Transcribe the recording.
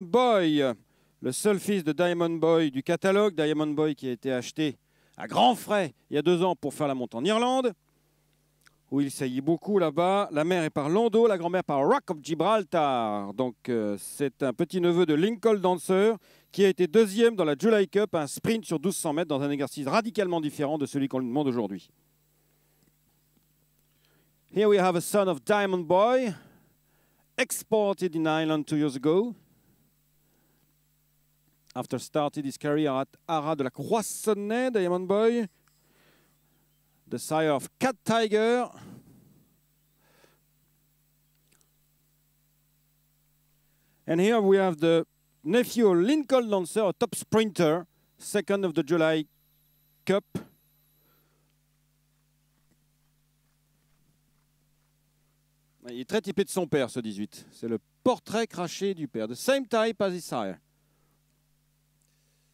Boy, le seul fils de Diamond Boy du catalogue. Diamond Boy qui a été acheté à grands frais il y a deux ans pour faire la monte en Irlande, où il saillit beaucoup là-bas. La mère est par Londo, la grand-mère par Rock of Gibraltar. Donc euh, c'est un petit neveu de Lincoln Dancer qui a été deuxième dans la July Cup, un sprint sur 1200 mètres dans un exercice radicalement différent de celui qu'on lui demande aujourd'hui. Here we have a son of Diamond Boy, exported in Ireland two years ago. After started his career at Ara de la Croissonnée, Diamond Boy. The sire of Cat Tiger. And here we have the nephew Lincoln Lancer, a top sprinter, second of the July Cup. Il est très typé de son père, ce 18. C'est le portrait craché du père. Le same type que his sire.